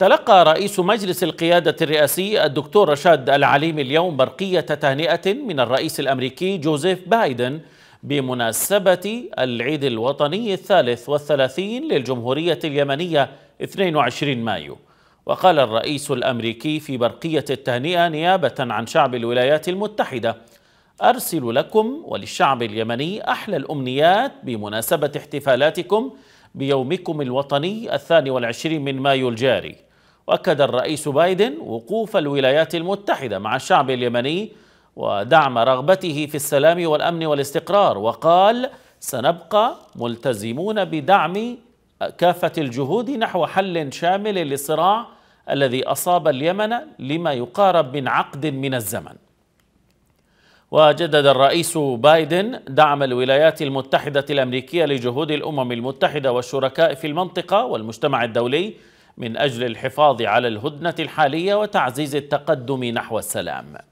تلقى رئيس مجلس القيادة الرئاسي الدكتور رشاد العليم اليوم برقية تهنئة من الرئيس الأمريكي جوزيف بايدن بمناسبة العيد الوطني الثالث والثلاثين للجمهورية اليمنية 22 مايو وقال الرئيس الأمريكي في برقية التهنئة نيابة عن شعب الولايات المتحدة أرسل لكم وللشعب اليمني أحلى الأمنيات بمناسبة احتفالاتكم بيومكم الوطني الثاني والعشرين من مايو الجاري واكد الرئيس بايدن وقوف الولايات المتحده مع الشعب اليمني ودعم رغبته في السلام والامن والاستقرار وقال سنبقى ملتزمون بدعم كافه الجهود نحو حل شامل للصراع الذي اصاب اليمن لما يقارب من عقد من الزمن وجدد الرئيس بايدن دعم الولايات المتحده الامريكيه لجهود الامم المتحده والشركاء في المنطقه والمجتمع الدولي من أجل الحفاظ على الهدنة الحالية وتعزيز التقدم نحو السلام